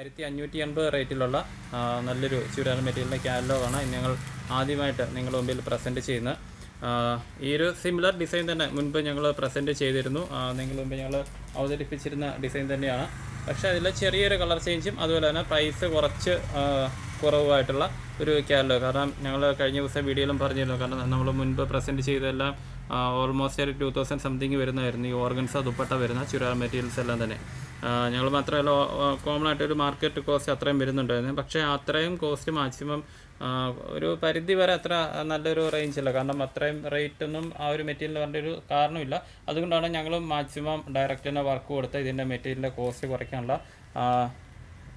ആയിരത്തി അഞ്ഞൂറ്റി എൺപത് റേറ്റിലുള്ള നല്ലൊരു ചുരിദാർ മെറ്റീരിയലിൻ്റെ കാറ്റലോഗാണ് ഞങ്ങൾ ആദ്യമായിട്ട് നിങ്ങളുടെ മുമ്പിൽ പ്രസൻറ്റ് ചെയ്യുന്നത് ഈ ഒരു സിമിലർ ഡിസൈൻ തന്നെ മുൻപ് ഞങ്ങൾ പ്രസൻറ്റ് ചെയ്തിരുന്നു നിങ്ങളുടെ മുമ്പ് ഞങ്ങൾ അവതരിപ്പിച്ചിരുന്ന ഡിസൈൻ തന്നെയാണ് പക്ഷേ അതിൽ ചെറിയൊരു കളർ ചേഞ്ചും അതുപോലെ തന്നെ പ്രൈസ് കുറച്ച് കുറവായിട്ടുള്ള ഒരു ക്യാറ്റലോഗ് കാരണം ഞങ്ങൾ കഴിഞ്ഞ ദിവസം വീഡിയോയിലും പറഞ്ഞിരുന്നു കാരണം നമ്മൾ മുൻപ് പ്രസൻറ്റ് ചെയ്തെല്ലാം ഓൾമോസ്റ്റ് ഒരു ടു തൗസൻഡ് സംതിങ് വരുന്നതായിരുന്നു ഈ ഓർഗൻസ ദുപ്പട്ട വരുന്ന ചുരിദാർ മെറ്റീരിയൽസ് എല്ലാം തന്നെ ഞങ്ങൾ മാത്രമല്ല കോമൺ ആയിട്ട് ഒരു മാർക്കറ്റ് കോസ്റ്റ് അത്രയും വരുന്നുണ്ടായിരുന്നു പക്ഷേ അത്രയും കോസ്റ്റ് മാക്സിമം ഒരു പരിധി വരെ അത്ര നല്ലൊരു റേഞ്ച് ഇല്ല കാരണം അത്രയും റേറ്റ് ഒന്നും ആ ഒരു മെറ്റീരിയൽ പറഞ്ഞ ഒരു കാരണമില്ല അതുകൊണ്ടാണ് ഞങ്ങൾ മാക്സിമം ഡയറക്റ്റ് തന്നെ വർക്ക് കൊടുത്ത് ഇതിൻ്റെ മെറ്റീരിയലിൻ്റെ കോസ്റ്റ് കുറയ്ക്കാനുള്ള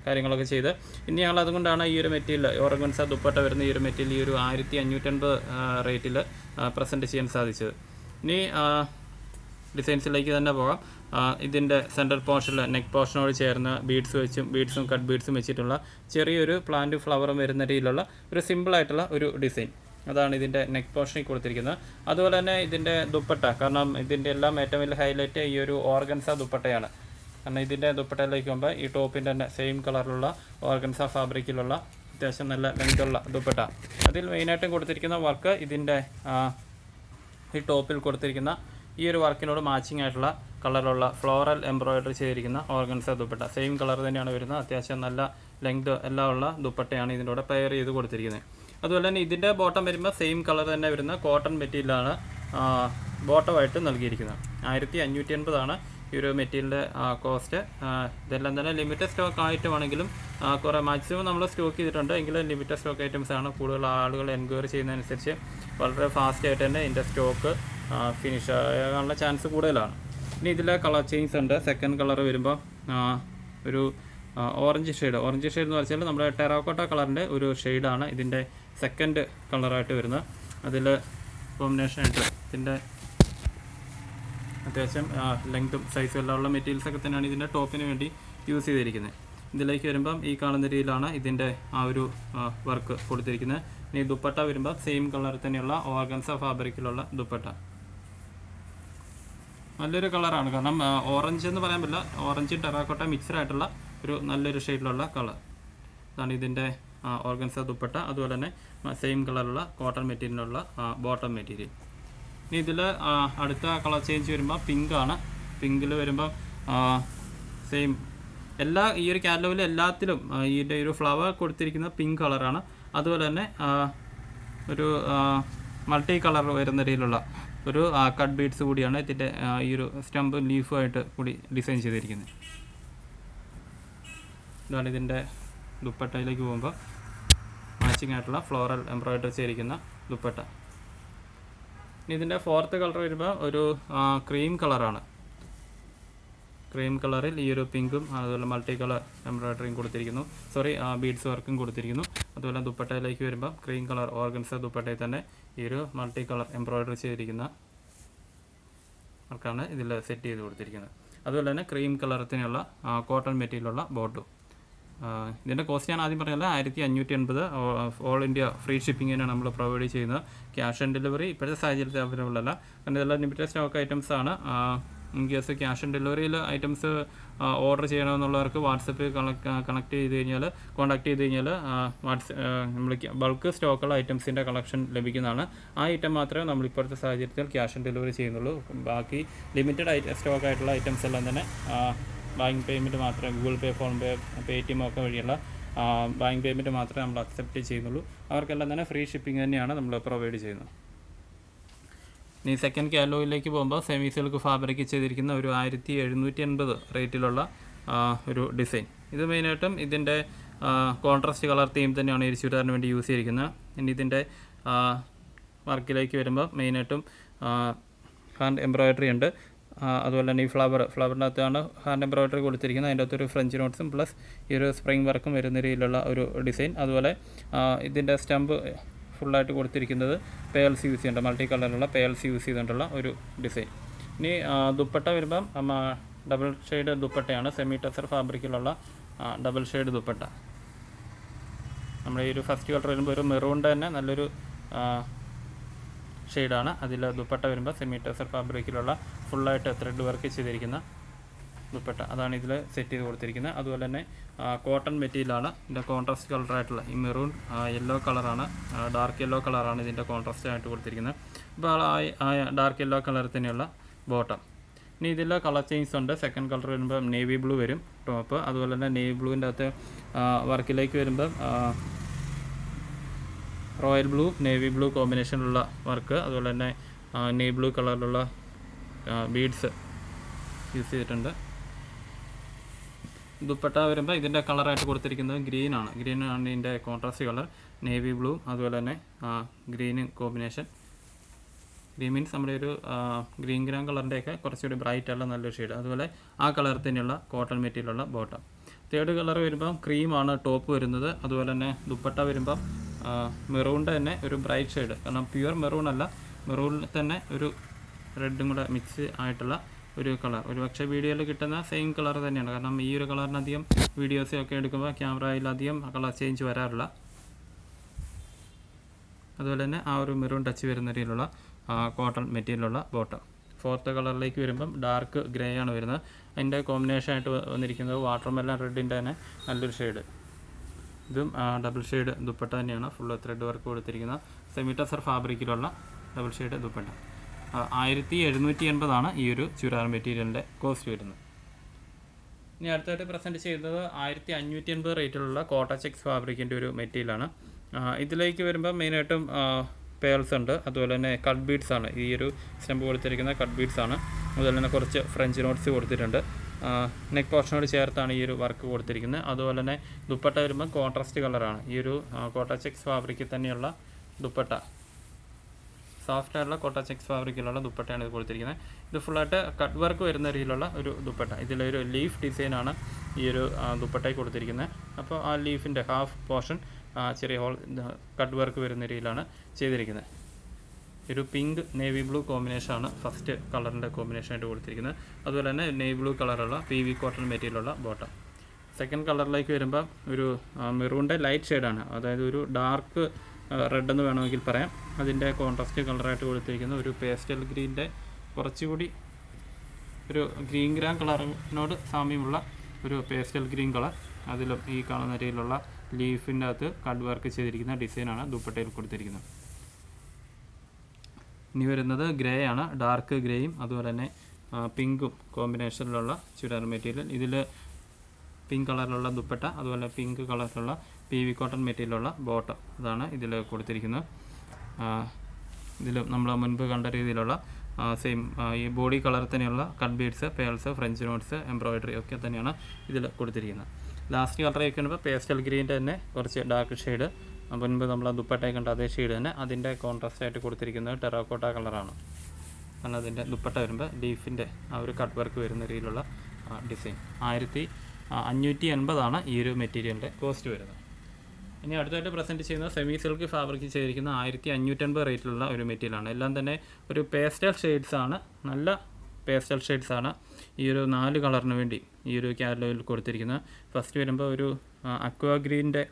കാര്യങ്ങളൊക്കെ ചെയ്ത് ഇനി ഞങ്ങൾ അതുകൊണ്ടാണ് ഈ ഒരു മെറ്റീരിയൽ ഓറഗൻസ ദുപ്പട്ട വരുന്ന ഈ ഒരു മെറ്റീരിയൽ ഈ ഒരു ആയിരത്തി അഞ്ഞൂറ്റൻപത് റേറ്റിൽ പ്രസൻറ്റ് ചെയ്യാൻ സാധിച്ചത് ഇനി ഡിസൈൻസിലേക്ക് തന്നെ പോകാം ഇതിൻ്റെ സെൻട്രൽ പോർഷനിൽ നെക്ക് പോർഷനോട് ചേർന്ന ബീഡ്സ് വെച്ചും ബീഡ്സും കട്ട് ബീഡ്സും വെച്ചിട്ടുള്ള ചെറിയൊരു പ്ലാന്റും ഫ്ലവറും വരുന്ന രീതിയിലുള്ള ഒരു സിമ്പിളായിട്ടുള്ള ഒരു ഡിസൈൻ അതാണ് ഇതിൻ്റെ നെക്ക് പോർഷനിൽ കൊടുത്തിരിക്കുന്നത് അതുപോലെ തന്നെ ഇതിൻ്റെ ദുപ്പട്ട കാരണം ഇതിൻ്റെ എല്ലാം ഏറ്റവും വലിയ ഹൈലൈറ്റ് ഈ ഒരു ഓർഗൻസ ദുപ്പട്ടയാണ് കാരണം ഇതിൻ്റെ ദുപ്പട്ടയിലേക്ക് പോകുമ്പോൾ ഈ ടോപ്പിൻ്റെ തന്നെ സെയിം കളറിലുള്ള ഓർഗൻസ ഫാബ്രിക്കിലുള്ള അത്യാവശ്യം നല്ല ലെങ്ത്തുള്ള ദുപ്പട്ട അതിൽ മെയിനായിട്ടും കൊടുത്തിരിക്കുന്ന വർക്ക് ഇതിൻ്റെ ഈ ടോപ്പിൽ കൊടുത്തിരിക്കുന്ന ഈ ഒരു വർക്കിനോട് മാച്ചിങ് ആയിട്ടുള്ള കളറിലുള്ള ഫ്ലോറൽ എംബ്രോയിഡറി ചെയ്തിരിക്കുന്ന ഓർഗൻസ ദുപ്പട്ട സെയിം കളർ തന്നെയാണ് വരുന്നത് അത്യാവശ്യം നല്ല ലെങ്ത് എല്ലാം ഉള്ള ദുപ്പട്ടയാണ് ഇതിൻ്റെ പെയർ ചെയ്ത് കൊടുത്തിരിക്കുന്നത് അതുപോലെ തന്നെ ഇതിൻ്റെ ബോട്ടം വരുമ്പോൾ സെയിം കളർ തന്നെ വരുന്ന കോട്ടൺ മെറ്റീരിയലാണ് ബോട്ടമായിട്ട് നൽകിയിരിക്കുന്നത് ആയിരത്തി അഞ്ഞൂറ്റി എൺപതാണ് ഈ ഒരു മെറ്റീരിയലിൻ്റെ കോസ്റ്റ് ഇതെല്ലാം തന്നെ ലിമിറ്റഡ് സ്റ്റോക്ക് ആയിട്ട് വേണമെങ്കിലും കുറേ മാക്സിമം നമ്മൾ സ്റ്റോക്ക് ചെയ്തിട്ടുണ്ട് എങ്കിലും ലിമിറ്റഡ് സ്റ്റോക്ക് ഐറ്റംസ് ആണ് കൂടുതൽ ആളുകൾ എൻക്വയറി ചെയ്യുന്നതനുസരിച്ച് വളരെ ഫാസ്റ്റ് ആയിട്ട് തന്നെ ഇതിൻ്റെ സ്റ്റോക്ക് ഫിനിഷ് ആകാനുള്ള ചാൻസ് കൂടുതലാണ് ഇനി ഇതിലെ കളർ ചേഞ്ച് ഉണ്ട് സെക്കൻഡ് കളർ വരുമ്പോൾ ഒരു ഓറഞ്ച് ഷെയ്ഡ് ഓറഞ്ച് ഷെയ്ഡ് എന്ന് വെച്ചാൽ നമ്മുടെ ടെറാക്കോട്ട കളറിൻ്റെ ഒരു ഷെയ്ഡാണ് ഇതിൻ്റെ സെക്കൻഡ് കളറായിട്ട് വരുന്നത് അതിൽ കോമ്പിനേഷനായിട്ട് ഇതിൻ്റെ അത്യാവശ്യം ലെങ്ത്തും സൈസും ഉള്ള മെറ്റീരിയൽസ് ഒക്കെ തന്നെയാണ് ഇതിൻ്റെ ടോപ്പിന് വേണ്ടി യൂസ് ചെയ്തിരിക്കുന്നത് ഇതിലേക്ക് വരുമ്പം ഈ കാണുന്ന രീതിയിലാണ് ഇതിൻ്റെ ആ ഒരു വർക്ക് കൊടുത്തിരിക്കുന്നത് ഇനി ദുപ്പട്ട വരുമ്പോൾ സെയിം കളർ തന്നെയുള്ള ഓർഗൻസ ഫാബ്രിക്കിലുള്ള ദുപ്പട്ട നല്ലൊരു കളറാണ് കാരണം ഓറഞ്ച് എന്ന് പറയാൻ പറ്റില്ല ഓറഞ്ച് ടെറാക്കോട്ട മിക്സഡ് ആയിട്ടുള്ള ഒരു നല്ലൊരു ഷെയ്ഡിലുള്ള കളർ ഇതാണ് ഇതിൻ്റെ ഓർഗൻസ ദുപ്പട്ട അതുപോലെ തന്നെ സെയിം കളറുള്ള കോട്ടൺ മെറ്റീരിയലിനുള്ള ബോട്ടം മെറ്റീരിയൽ ഇനി ഇതിൽ അടുത്ത കളർ ചേഞ്ച് വരുമ്പോൾ പിങ്ക് ആണ് പിങ്കിൽ വരുമ്പോൾ സെയിം എല്ലാ ഈ ഒരു കാറ്റലോഗിൽ എല്ലാത്തിലും ഈ ഒരു ഫ്ലവർ കൊടുത്തിരിക്കുന്ന പിങ്ക് കളറാണ് അതുപോലെ തന്നെ ഒരു മൾട്ടി കളർ വരുന്ന രീതിയിലുള്ള ഒരു കട്ട് ബീഡ്സ് കൂടിയാണ് ഇതിൻ്റെ ഈ ഒരു സ്റ്റമ്പും ലീഫുമായിട്ട് കൂടി ഡിസൈൻ ചെയ്തിരിക്കുന്നത് ഇതാണ് ഇതിൻ്റെ ദുപ്പട്ടയിലേക്ക് പോകുമ്പോൾ മാച്ചിങ് ആയിട്ടുള്ള ഫ്ലോറൽ എംബ്രോയിഡറി ചെയ്തിരിക്കുന്ന ദുപ്പട്ട ഇനി ഇതിൻ്റെ ഫോർത്ത് കളർ വരുമ്പോൾ ഒരു ക്രീം കളറാണ് ക്രീം കളറിൽ ഈ ഒരു പിങ്കും അതുപോലെ മൾട്ടി കളർ എംബ്രോയിഡറിയും കൊടുത്തിരിക്കുന്നു സോറി ബീഡ്സ് വർക്കും കൊടുത്തിരിക്കുന്നു അതുപോലെ ദുപ്പട്ടയിലേക്ക് വരുമ്പോൾ ക്രീം കളർ ഓർഗൻസ ദുപ്പട്ടയിൽ തന്നെ ഈ ഒരു മൾട്ടി കളർ എംബ്രോയിഡറി ചെയ്തിരിക്കുന്ന ആൾക്കാണ് ഇതിൽ സെറ്റ് ചെയ്ത് കൊടുത്തിരിക്കുന്നത് അതുപോലെ തന്നെ ക്രീം കളറത്തിനുള്ള കോട്ടൺ മെറ്റീരിയലുള്ള ബോട്ടും ഇതിൻ്റെ കോസ്റ്റ് ഞാൻ ആദ്യം പറഞ്ഞല്ല ആയിരത്തി അഞ്ഞൂറ്റി എൺപത് ഓൾ ഇന്ത്യ ഫ്രീ ഷിപ്പിങ്ങിനാണ് നമ്മൾ പ്രൊവൈഡ് ചെയ്യുന്നത് ക്യാഷ് ഓൺ ഡെലിവറി ഇപ്പോഴത്തെ സാഹചര്യത്തിൽ അവൈലബിൾ അല്ല കാരണം ഇതെല്ലാം ലിമിറ്റഡ് സ്റ്റോക്ക് ഐറ്റംസ് ആണ് ഇൻ കേസ് ക്യാഷ് ഓൺ ഡെലിവറിയിൽ ഐറ്റംസ് ഓർഡർ ചെയ്യണമെന്നുള്ളവർക്ക് വാട്സപ്പ് കണക്ട് ചെയ്ത് കഴിഞ്ഞാൽ കോൺടാക്ട് ചെയ്ത് കഴിഞ്ഞാൽ വാട്സപ്പ് നമ്മൾ ബൾക്ക് സ്റ്റോക്കുള്ള ഐറ്റംസിൻ്റെ കളക്ഷൻ ലഭിക്കുന്നതാണ് ആ ഐറ്റം മാത്രമേ നമ്മൾ ഇപ്പോഴത്തെ സാഹചര്യത്തിൽ ക്യാഷ് ഓൺ ഡെലിവറി ചെയ്യുന്നുള്ളൂ ബാക്കി ലിമിറ്റഡ് ഐറ്റം സ്റ്റോക്ക് ആയിട്ടുള്ള ഐറ്റംസ് എല്ലാം തന്നെ ബാങ്ക് പേയ്മെൻറ്റ് മാത്രമേ Google Pay PhonePe Paytm ഒക്കെ വഴിയുള്ള ബാങ്ക് പേയ്മെൻറ്റ് മാത്രമേ നമ്മൾ അക്സെപ്റ്റ് ചെയ്യുന്നുള്ളൂ അവർക്കെല്ലാം തന്നെ ഫ്രീ ഷിപ്പിംഗ് തന്നെയാണ് നമ്മൾ പ്രൊവൈഡ് ചെയ്യുന്നത് ഇനി സെക്കൻഡ് കാലോയിലേക്ക് പോകുമ്പോൾ സെമി സിൽക്ക് ഫാബ്രിക് ചെയ്തിരിക്കുന്ന ഒരു ആയിരത്തി എഴുന്നൂറ്റി എൺപത് റേറ്റിലുള്ള ഒരു ഡിസൈൻ ഇത് മെയിനായിട്ടും ഇതിൻ്റെ കോൺട്രാസ്റ്റ് കളർ തീം തന്നെയാണ് ഈ ചുരിദാറിന് വേണ്ടി യൂസ് ചെയ്തിരിക്കുന്നത് ഇനി ഇതിൻ്റെ വർക്കിലേക്ക് വരുമ്പോൾ മെയിനായിട്ടും ഹാൻഡ് എംബ്രോയ്ഡറി ഉണ്ട് അതുപോലെ തന്നെ ഈ ഫ്ലവർ ഫ്ലവറിനകത്താണ് ഹാൻഡ് എംബ്രോയിഡറി കൊടുത്തിരിക്കുന്നത് അതിൻ്റെ അകത്തൊരു ഫ്രഞ്ച് നോട്ട്സും പ്ലസ് ഈ ഒരു സ്പ്രിംഗ് വർക്കും വരുന്ന രീതിയിലുള്ള ഒരു ഡിസൈൻ അതുപോലെ ഇതിൻ്റെ സ്റ്റമ്പ് ഫുള്ളായിട്ട് കൊടുത്തിരിക്കുന്നത് പേൽസ് യൂസ് ചെയ്യേണ്ട മൾട്ടി കളറിലുള്ള പേൽസ് യൂസ് ചെയ്തുകൊണ്ടുള്ള ഒരു ഡിസൈൻ ഇനി ദുപ്പട്ട വരുമ്പം ഡബിൾ ഷെയ്ഡ് ദുപ്പട്ടയാണ് സെമി ടെസർ ഫാബ്രിക്കിലുള്ള ഡബിൾ ഷെയ്ഡ് ദുപ്പട്ട നമ്മുടെ ഈ ഒരു ഫസ്റ്റ് കളർ വരുമ്പോൾ ഒരു മെറൂണിൻ്റെ തന്നെ നല്ലൊരു ഷെയ്ഡാണ് അതിൽ ദുപ്പട്ട വരുമ്പോൾ സെമി ടെസർ ഫാബ്രിക്കിലുള്ള ഫുള്ളായിട്ട് ത്രെഡ് വർക്ക് ചെയ്തിരിക്കുന്ന ദുപ്പട്ട അതാണ് ഇതിൽ സെറ്റ് ചെയ്ത് കൊടുത്തിരിക്കുന്നത് അതുപോലെ തന്നെ കോട്ടൺ മെറ്റീരിയലാണ് ഇതിൻ്റെ കോൺട്രാസ്റ്റ് കളറായിട്ടുള്ള ഈ മെറൂൺ യെല്ലോ കളറാണ് ഡാർക്ക് യെല്ലോ കളറാണ് ഇതിൻ്റെ കോൺട്രാസ്റ്റ് ആയിട്ട് കൊടുത്തിരിക്കുന്നത് അപ്പോൾ ആ ഡാർക്ക് യെല്ലോ കളർ തന്നെയുള്ള ബോട്ടം ഇനി ഇതിൽ കളർ ചേഞ്ച് ഉണ്ട് സെക്കൻഡ് കളർ വരുമ്പോൾ നേവി ബ്ലൂ വരും ടോപ്പ് അതുപോലെ തന്നെ നേവി ബ്ലൂവിൻ്റെ അകത്ത് വർക്കിലേക്ക് വരുമ്പം റോയൽ ബ്ലൂ നേവി ബ്ലൂ കോമ്പിനേഷനിലുള്ള വർക്ക് അതുപോലെ തന്നെ നേ ബ്ലൂ കളറിലുള്ള ബീഡ്സ് യൂസ് ചെയ്തിട്ടുണ്ട് ദുപ്പട്ട വരുമ്പോൾ ഇതിൻ്റെ കളറായിട്ട് കൊടുത്തിരിക്കുന്നത് ഗ്രീൻ ആണ് ഗ്രീൻ ആണ് ഇതിൻ്റെ കോൺട്രാസ്റ്റ് കളർ നേവി ബ്ലൂ അതുപോലെ തന്നെ ഗ്രീൻ കോമ്പിനേഷൻ ഗ്രീൻ മീൻസ് നമ്മുടെ ഒരു ഗ്രീൻ ഗ്രാൻ കളറിൻ്റെയൊക്കെ കുറച്ചുകൂടി ബ്രൈറ്റ് ഉള്ള നല്ലൊരു ഷെയ്ഡ് അതുപോലെ ആ കളർ തന്നെയുള്ള കോട്ടൺ മെറ്റീരിയലുള്ള ബോട്ടം തേർഡ് കളർ വരുമ്പം ക്രീമാണ് ടോപ്പ് വരുന്നത് അതുപോലെ തന്നെ ദുപ്പട്ട വരുമ്പം മെറൂണിൻ്റെ തന്നെ ഒരു ബ്രൈറ്റ് ഷെയ്ഡ് കാരണം പ്യുവർ മെറൂൺ അല്ല മെറൂണിൽ തന്നെ ഒരു റെഡും കൂടെ മിക്സ് ആയിട്ടുള്ള ഒരു കളർ ഒരു പക്ഷേ വീഡിയോയിൽ കിട്ടുന്ന സെയിം കളർ തന്നെയാണ് കാരണം ഈ ഒരു കളറിന് അധികം ഒക്കെ എടുക്കുമ്പോൾ ക്യാമറയിൽ അധികം കളർ ചേഞ്ച് വരാറില്ല അതുപോലെ തന്നെ ആ ഒരു മെറൂൺ ടച്ച് വരുന്ന രീതിയിലുള്ള കോട്ടൺ മെറ്റീരിയലുള്ള ബോട്ടം ഫോർത്ത് കളറിലേക്ക് വരുമ്പം ഡാർക്ക് ഗ്രേ ആണ് വരുന്നത് അതിൻ്റെ കോമ്പിനേഷൻ ആയിട്ട് വന്നിരിക്കുന്നത് വാട്ടർമെല്ലാം റെഡിൻ്റെ തന്നെ നല്ലൊരു ഷെയ്ഡ് ഇതും ഡബിൾ ഷെയ്ഡ് ദുപ്പട്ട തന്നെയാണ് ഫുൾ ത്രെഡ് വർക്ക് കൊടുത്തിരിക്കുന്ന സെമിറ്റസർ ഫാബ്രിക്കിലുള്ള ഡബിൾ ഷെയ്ഡ് ദുപ്പട്ട ആയിരത്തി എഴുന്നൂറ്റി എൺപതാണ് ഈ ഒരു ചുരാർ മെറ്റീരിയലിൻ്റെ കോസ്റ്റ് വരുന്നത് ഇനി അടുത്തായിട്ട് പ്രസൻറ്റ് ചെയ്തത് ആയിരത്തി അഞ്ഞൂറ്റി എൺപത് റേറ്റിലുള്ള കോട്ട ചെക്സ് ഫാബ്രിക്കിൻ്റെ ഒരു മെറ്റീരിയലാണ് ഇതിലേക്ക് വരുമ്പോൾ മെയിനായിട്ടും പേൾസ് ഉണ്ട് അതുപോലെ തന്നെ കട്ട് ബീഡ്സ് ആണ് ഈ ഒരു സ്റ്റെമ്പ് കൊടുത്തിരിക്കുന്ന കട്ട് ബീഡ്സ് ആണ് അതുപോലെ തന്നെ കുറച്ച് ഫ്രഞ്ച് നോട്ട്സ് കൊടുത്തിട്ടുണ്ട് നെക്ക് പോർഷനോട് ചേർത്താണ് ഈ ഒരു വർക്ക് കൊടുത്തിരിക്കുന്നത് അതുപോലെ തന്നെ ദുപ്പട്ട വരുമ്പോൾ കോൺട്രാസ്റ്റ് കളറാണ് ഈ ഒരു കോട്ട ചെക്സ് ഫാബ്രിക്കിൽ തന്നെയുള്ള ദുപ്പട്ട സോഫ്റ്റായിട്ടുള്ള കോട്ട ചെക്സ് ഫാബ്രിക്കിലുള്ള ദുപ്പട്ടയാണ് ഇത് കൊടുത്തിരിക്കുന്നത് ഇത് ഫുള്ളായിട്ട് കട്ട് വർക്ക് വരുന്ന രീതിയിലുള്ള ഒരു ദുപ്പട്ട ഇതിലൊരു ലീഫ് ഡിസൈനാണ് ഈ ഒരു ദുപ്പട്ടയ്ക്ക് കൊടുത്തിരിക്കുന്നത് അപ്പോൾ ആ ലീഫിൻ്റെ ഹാഫ് പോർഷൻ ചെറിയ ഹോൾ കട്ട് വർക്ക് വരുന്ന രീതിയിലാണ് ചെയ്തിരിക്കുന്നത് ഒരു പിങ്ക് നേവി ബ്ലൂ കോമ്പിനേഷനാണ് ഫസ്റ്റ് കളറിൻ്റെ കോമ്പിനേഷനായിട്ട് കൊടുത്തിരിക്കുന്നത് അതുപോലെ തന്നെ നേവി ബ്ലൂ കളറുള്ള പി വി കോട്ടൺ മെറ്റീരിയലുള്ള ബോട്ടം സെക്കൻഡ് കളറിലേക്ക് വരുമ്പോൾ ഒരു മെറൂണിൻ്റെ ലൈറ്റ് ഷെയ്ഡാണ് അതായത് ഒരു ഡാർക്ക് റെഡ് എന്ന് വേണമെങ്കിൽ പറയാം അതിൻ്റെ കോൺട്രാസ്റ്റ് കളറായിട്ട് കൊടുത്തിരിക്കുന്ന ഒരു പേസ്റ്റൽ ഗ്രീൻ്റെ കുറച്ചുകൂടി ഒരു ഗ്രീൻ ഗ്രാൻ കളറിനോട് സാമ്യമുള്ള ഒരു പേസ്റ്റൽ ഗ്രീൻ കളർ അതിലും ഈ കാണുന്ന രീതിയിലുള്ള ലീഫിൻ്റെ അകത്ത് കട്ട് വർക്ക് ചെയ്തിരിക്കുന്ന ഡിസൈനാണ് ദുപ്പട്ടയിൽ കൊടുത്തിരിക്കുന്നത് ഇനി വരുന്നത് ഗ്രേ ആണ് ഡാർക്ക് ഗ്രേയും അതുപോലെ തന്നെ പിങ്കും കോമ്പിനേഷനിലുള്ള ചുരിദാർ മെറ്റീരിയൽ ഇതിൽ പിങ്ക് കളറിലുള്ള ദുപ്പട്ട അതുപോലെ പിങ്ക് കളറിലുള്ള പി വി കോട്ടൺ മെറ്റീരിയലുള്ള ബോട്ടം അതാണ് ഇതിൽ കൊടുത്തിരിക്കുന്നത് ഇതിൽ നമ്മൾ മുൻപ് കണ്ട രീതിയിലുള്ള സെയിം ഈ ബോഡി കളർ തന്നെയുള്ള cut beads pearls French knots embroidery ഒക്കെ തന്നെയാണ് ഇതിൽ കൊടുത്തിരിക്കുന്നത് ലാസ്റ്റ് കളർ വരുമ്പോൾ പേസ്റ്റൽ ഗ്രീൻ്റെ തന്നെ കുറച്ച് ഡാർക്ക് ഷെയ്ഡ് മുൻപ് നമ്മൾ ദുപ്പട്ടയെ കണ്ട അതേ ഷെയ്ഡ് തന്നെ അതിൻ്റെ കോൺട്രാസ്റ്റ് ആയിട്ട് കൊടുത്തിരിക്കുന്നത് ടെറാക്കോട്ട കളറാണ് കാരണം അതിൻ്റെ ദുപ്പട്ട വരുമ്പോൾ ലീഫിൻ്റെ ആ ഒരു കട്ട് വർക്ക് വരുന്ന രീതിയിലുള്ള ഡിസൈൻ ആയിരത്തി അഞ്ഞൂറ്റി എൺപതാണ് ഈ ഒരു മെറ്റീരിയലിൻ്റെ കോസ്റ്റ് വരുന്നത് ഇനി അടുത്തായിട്ട് പ്രസൻറ്റ് ചെയ്യുന്ന സെമി സിൽക്ക് ഫാബ്രിക് ചെയ്തിരിക്കുന്ന ആയിരത്തി അഞ്ഞൂറ്റൻപത് റേറ്റിലുള്ള ഒരു മെറ്റീരിയലാണ് എല്ലാം തന്നെ ഒരു പേസ്റ്റൽ ഷെയ്ഡ്സ് ആണ് നല്ല പേസ്റ്റൽ ഷെയ്ഡ്സ് ആണ് ഈ ഒരു നാല് കളറിന് വേണ്ടി ഈ ഒരു കാറ്റലോഗിൽ കൊടുത്തിരിക്കുന്നത് ഫസ്റ്റ് വരുമ്പോൾ ഒരു അക്വാ ഗ്രീൻ്റെ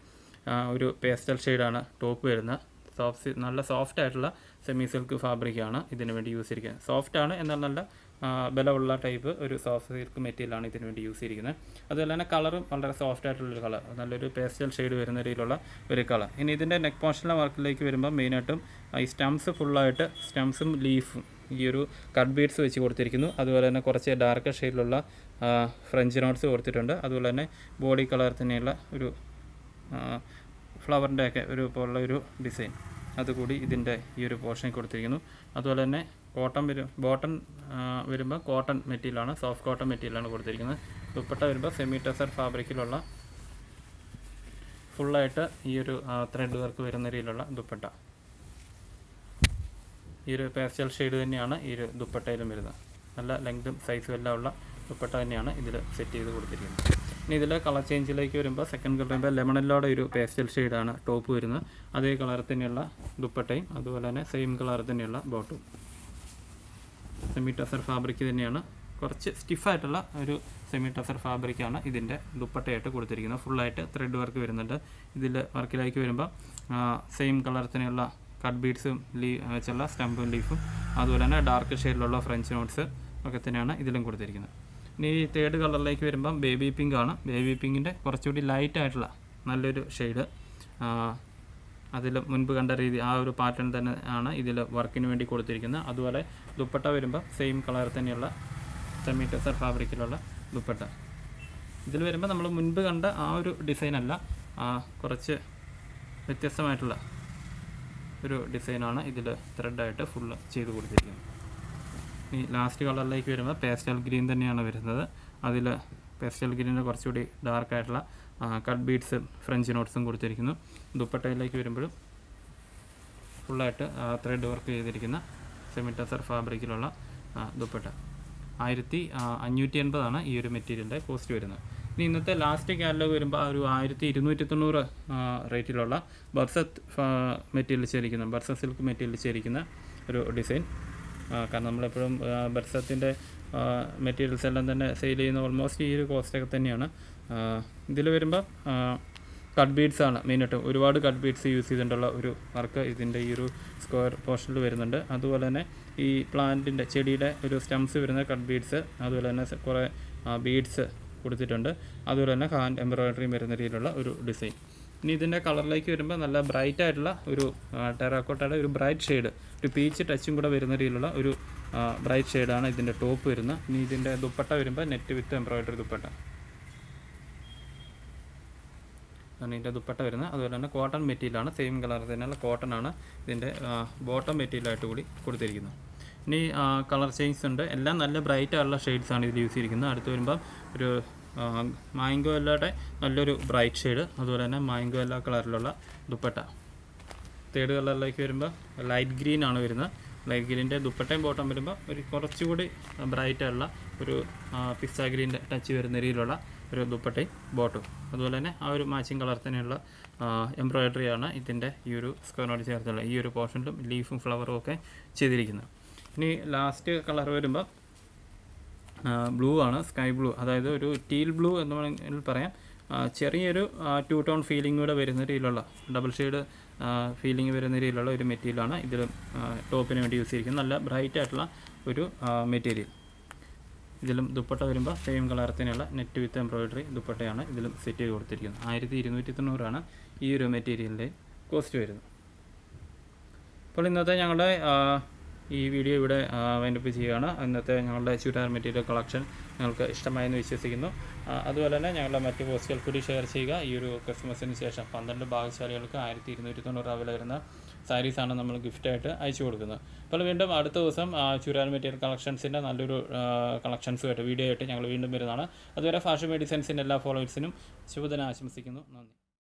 ഒരു പേസ്റ്റൽ ഷെയ്ഡാണ് ടോപ്പ് വരുന്നത് സോഫ്റ്റ് നല്ല സോഫ്റ്റ് ആയിട്ടുള്ള സെമി സിൽക്ക് ഫാബ്രിക്കാണ് ഇതിന് വേണ്ടി യൂസ് ചെയ്തിരിക്കുന്നത് സോഫ്റ്റാണ് എന്നാൽ നല്ല ബലമുള്ള ടൈപ്പ് ഒരു സോഫ്റ്റ് സിൽക്ക് മെറ്റീരിയലാണ് ഇതിന് വേണ്ടി യൂസ് ചെയ്തിരിക്കുന്നത് അതുപോലെ തന്നെ കളറും വളരെ സോഫ്റ്റ് ആയിട്ടുള്ളൊരു കളർ നല്ലൊരു പേസ്റ്റൽ ഷെയ്ഡ് വരുന്ന രീതിയിലുള്ള ഒരു കളർ ഇനി ഇതിൻ്റെ നെക്ക് പോർഷനിലെ വർക്കിലേക്ക് വരുമ്പോൾ മെയിനായിട്ടും ഈ സ്റ്റംസ് ഫുള്ളായിട്ട് സ്റ്റംസും ലീഫും ഈ ഒരു കട്ട് ബീഡ്സ് വെച്ച് കൊടുത്തിരിക്കുന്നു അതുപോലെ തന്നെ കുറച്ച് ഡാർക്ക് ഷെയ്ഡിലുള്ള ഫ്രഞ്ച് നോട്ട്സ് കൊടുത്തിട്ടുണ്ട് അതുപോലെ തന്നെ ബോഡി കളർ തന്നെയുള്ള ഒരു ഫ്ലവറിൻ്റെ ഒക്കെ ഒരു പോലുള്ള ഒരു ഡിസൈൻ അതുകൂടി ഇതിൻ്റെ ഈ ഒരു പോർഷൻ കൊടുത്തിരിക്കുന്നു അതുപോലെ തന്നെ കോട്ടൺ വരും ബോട്ടൺ വരുമ്പോൾ കോട്ടൺ മെറ്റീരിയലാണ് സോഫ്റ്റ് കോട്ടൺ മെറ്റീരിയലാണ് കൊടുത്തിരിക്കുന്നത് ദുപ്പട്ട വരുമ്പോൾ സെമി ടെസർ ഫാബ്രിക്കിലുള്ള ഫുള്ളായിട്ട് ഈ ഒരു ത്രെഡ് വർക്ക് വരുന്ന രീതിയിലുള്ള ദുപ്പട്ട ഈ ഒരു പേസ്റ്റൽ ഷെയ്ഡ് തന്നെയാണ് ഈ ഒരു ദുപ്പട്ടയിലും വരുന്നത് നല്ല ലെങ്തും സൈസും എല്ലാം ഉള്ള ദുപ്പട്ട തന്നെയാണ് ഇതിൽ സെറ്റ് ചെയ്ത് കൊടുത്തിരിക്കുന്നത് ഇനി ഇതിൽ കളർ ചേഞ്ചിലേക്ക് വരുമ്പോൾ സെക്കൻഡ് കളർ വരുമ്പോൾ ലെമണല്ലോടെ ഒരു പേസ്റ്റൽ ഷെയ്ഡാണ് ടോപ്പ് വരുന്നത് അതേ കളർ തന്നെയുള്ള ദുപ്പട്ടയും അതുപോലെ തന്നെ സെയിം കളർ തന്നെയുള്ള ബോട്ടും സെമി ടസർ ഫാബ്രിക് തന്നെയാണ് കുറച്ച് സ്റ്റിഫായിട്ടുള്ള ഒരു സെമി ടസർ ഫാബ്രിക്കാണ് ഇതിൻ്റെ ദുപ്പട്ടയായിട്ട് കൊടുത്തിരിക്കുന്നത് ഫുള്ളായിട്ട് ത്രെഡ് വർക്ക് വരുന്നുണ്ട് ഇതിൽ വർക്കിലേക്ക് വരുമ്പോൾ സെയിം കളർ തന്നെയുള്ള കട്ട് ബീഡ്സും ലീ വെച്ചുള്ള സ്റ്റംപും ലീഫും അതുപോലെ തന്നെ ഡാർക്ക് ഷെയ്ഡിലുള്ള ഫ്രഞ്ച് നോട്ട്സ് ഒക്കെ തന്നെയാണ് ഇതിലും കൊടുത്തിരിക്കുന്നത് ഇനി തേർഡ് കളറിലേക്ക് വരുമ്പം ബേബി പിങ്ക് ആണ് ബേബി പിങ്കിൻ്റെ കുറച്ചുകൂടി ലൈറ്റ് ആയിട്ടുള്ള നല്ലൊരു ഷെയ്ഡ് അതിൽ മുൻപ് കണ്ട രീതി ആ ഒരു പാറ്റേൺ തന്നെ ആണ് ഇതിൽ വർക്കിന് വേണ്ടി കൊടുത്തിരിക്കുന്നത് അതുപോലെ ദുപ്പട്ട വരുമ്പോൾ സെയിം കളർ തന്നെയുള്ള സെമി ടെസർ ഫാബ്രിക്കിലുള്ള ദുപ്പട്ട ഇതിൽ വരുമ്പോൾ നമ്മൾ മുൻപ് കണ്ട ആ ഒരു ഡിസൈനല്ല കുറച്ച് വ്യത്യസ്തമായിട്ടുള്ള ഒരു ഡിസൈനാണ് ഇതിൽ ത്രെഡായിട്ട് ഫുള്ള് ചെയ്ത് കൊടുത്തിരിക്കുന്നത് ഇനി ലാസ്റ്റ് കളറിലേക്ക് വരുമ്പോൾ പേസ്റ്റൽ ഗ്രീൻ തന്നെയാണ് വരുന്നത് അതിൽ പേസ്റ്റൽ ഗ്രീനിൽ കുറച്ചുകൂടി ഡാർക്കായിട്ടുള്ള കട്ട് ബീഡ്സ് ഫ്രഞ്ച് നോട്ട്സും കൊടുത്തിരിക്കുന്നു ദുപ്പട്ടയിലേക്ക് വരുമ്പോഴും ഫുള്ളായിട്ട് ത്രെഡ് വർക്ക് ചെയ്തിരിക്കുന്ന സെമിറ്റസർ ഫാബ്രിക്കിലുള്ള ദുപ്പട്ട ആയിരത്തി അഞ്ഞൂറ്റി എൺപതാണ് ഈ ഒരു മെറ്റീരിയലിൻ്റെ കോസ്റ്റ് വരുന്നത് ഇനി ഇന്നത്തെ ലാസ്റ്റ് കാറ്റലോഗ് വരുമ്പോൾ ഒരു ആയിരത്തി ഇരുന്നൂറ്റി തൊണ്ണൂറ് റേറ്റിലുള്ള ബർസത്ത് മെറ്റീരിയൽ ചേരിക്കുന്ന ബർസ സിൽക്ക് മെറ്റീരിയൽ ചേരിക്കുന്ന ഒരു ഡിസൈൻ കാരണം നമ്മളെപ്പോഴും ബർസത്തിൻ്റെ മെറ്റീരിയൽസ് എല്ലാം തന്നെ സെയിൽ ചെയ്യുന്ന ഓൾമോസ്റ്റ് ഈ ഒരു കോസ്റ്റൊക്കെ തന്നെയാണ് ഇതിൽ വരുമ്പോൾ കട്ട് ബീഡ്സ് ആണ് മെയിനായിട്ടും ഒരുപാട് കട്ട് ബീഡ്സ് യൂസ് ചെയ്തിട്ടുള്ള ഒരു വർക്ക് ഇതിൻ്റെ ഈ ഒരു സ്ക്വയർ പോർഷനിൽ വരുന്നുണ്ട് അതുപോലെ തന്നെ ഈ പ്ലാന്റിൻ്റെ ചെടിയുടെ ഒരു സ്റ്റംസ് വരുന്ന കട്ട് ബീഡ്സ് അതുപോലെ തന്നെ കുറേ ബീഡ്സ് കൊടുത്തിട്ടുണ്ട് അതുപോലെ തന്നെ ഹാൻഡ് എംബ്രോയിഡറിയും വരുന്ന രീതിയിലുള്ള ഒരു ഡിസൈൻ ഇനി ഇതിൻ്റെ കളറിലേക്ക് വരുമ്പോൾ നല്ല ബ്രൈറ്റ് ആയിട്ടുള്ള ഒരു ടെറാക്കോട്ടയുടെ ഒരു ബ്രൈറ്റ് ഷെയ്ഡ് ഒരു പീച്ച് ടച്ചും കൂടെ വരുന്ന രീതിയിലുള്ള ഒരു ബ്രൈറ്റ് ഷെയ്ഡാണ് ഇതിൻ്റെ ടോപ്പ് വരുന്നത് ഇനി ഇതിൻ്റെ ദുപ്പട്ട വരുമ്പോൾ നെറ്റ് വിത്ത് എംബ്രോയിഡറി ദുപ്പട്ട ആണ് ഇതിൻ്റെ ദുപ്പട്ട വരുന്നത് അതുപോലെ തന്നെ കോട്ടൺ മെറ്റീരിയലാണ് സെയിം കളർ തന്നെയുള്ള കോട്ടൺ ആണ് ഇതിൻ്റെ ബോട്ടം മെറ്റീരിയലായിട്ട് കൂടി കൊടുത്തിരിക്കുന്നത് ഇനി കളർ ചേഞ്ച്സ് ഉണ്ട് എല്ലാം നല്ല ബ്രൈറ്റ് ആയിട്ടുള്ള ഷെയ്ഡ്സാണ് ഇതിൽ യൂസ് ചെയ്തിരിക്കുന്നത് അടുത്ത് വരുമ്പം ഒരു മാംഗോ എല്ലാടെ നല്ലൊരു ബ്രൈറ്റ് ഷെയ്ഡ് അതുപോലെ തന്നെ മാംഗോ എല്ലാ കളറിലുള്ള ദുപ്പട്ട തേർഡ് കളറിലേക്ക് വരുമ്പോൾ ലൈറ്റ് ഗ്രീൻ ആണ് വരുന്നത് ലൈറ്റ് ഗ്രീൻ്റെ ദുപ്പട്ടയും ബോട്ടം വരുമ്പോൾ ഒരു കുറച്ചുകൂടി ബ്രൈറ്റായിട്ടുള്ള ഒരു പിസ ഗ്രീൻ്റെ ടച്ച് വരുന്ന രീതിയിലുള്ള ഒരു ദുപ്പട്ടയും ബോട്ടും അതുപോലെ തന്നെ ആ ഒരു മാച്ചിങ് കളർ തന്നെയുള്ള എംബ്രോയിഡറിയാണ് ഇതിൻ്റെ ഈ ഒരു സ്ക്വയറിനോട് ചേർത്തുള്ള ഈ ഒരു പോർഷനിലും ലീഫും ഫ്ലവറും ഒക്കെ ചെയ്തിരിക്കുന്നത് ഇനി ലാസ്റ്റ് കളർ വരുമ്പോൾ ബ്ലൂ ആണ് സ്കൈ ബ്ലൂ അതായത് ഒരു ടീൽ ബ്ലൂ എന്ന് വേണമെങ്കിൽ പറയാം ചെറിയൊരു ടു ടോൺ ഫീലിംഗ് കൂടെ വരുന്ന രീതിയിലുള്ള ഡബിൾ ഷെയ്ഡ് ഫീലിംഗ് വരുന്ന രീതിയിലുള്ള ഒരു മെറ്റീരിയലാണ് ഇതിൽ ടോപ്പിന് വേണ്ടി യൂസ് ചെയ്തിരിക്കുന്നത് നല്ല ബ്രൈറ്റ് ആയിട്ടുള്ള ഒരു മെറ്റീരിയൽ ഇതിലും ദുപ്പട്ട വരുമ്പോൾ സെയിം കളർ തന്നെയുള്ള നെറ്റ് വിത്ത് എംബ്രോയിഡറി ദുപ്പട്ടയാണ് ഇതിലും സെറ്റ് ചെയ്ത് കൊടുത്തിരിക്കുന്നത് ആയിരത്തി ഇരുന്നൂറ്റി തൊണ്ണൂറാണ് ഈ ഒരു മെറ്റീരിയലിൻ്റെ കോസ്റ്റ് വരുന്നത് അപ്പോൾ ഇന്നത്തെ ഞങ്ങളുടെ ഈ വീഡിയോ ഇവിടെ വൈൻഡപ്പ് ചെയ്യുകയാണ് ഇന്നത്തെ ഞങ്ങളുടെ ചുരിദാർ മെറ്റീരിയൽ കളക്ഷൻ നിങ്ങൾക്ക് ഇഷ്ടമായെന്ന് വിശ്വസിക്കുന്നു അതുപോലെ തന്നെ ഞങ്ങളുടെ മറ്റ് പോസ്റ്റുകൾ കൂടി ഷെയർ ചെയ്യുക ഈ ഒരു ക്രിസ്മസിന് ശേഷം പന്ത്രണ്ട് ഭാഗശാലികൾക്ക് ആയിരത്തി ഇരുന്നൂറ്റി തൊണ്ണൂറ് രൂപ വില വരുന്ന സാരീസാണ് നമ്മൾ ഗിഫ്റ്റായിട്ട് അയച്ചു കൊടുക്കുന്നത് അപ്പോൾ വീണ്ടും അടുത്ത ദിവസം ചുരാൻ മെറ്റീരിയൽ കളക്ഷൻസിൻ്റെ നല്ലൊരു കളക്ഷൻസുമായിട്ട് വീഡിയോ ആയിട്ട് ഞങ്ങൾ വീണ്ടും വരുന്നതാണ് അതുവരെ ഫാഷൻ മെഡിസിൻസിൻ്റെ എല്ലാ ഫോളോവേഴ്സിനും ശുഭദിനം ആശംസിക്കുന്നു നന്ദി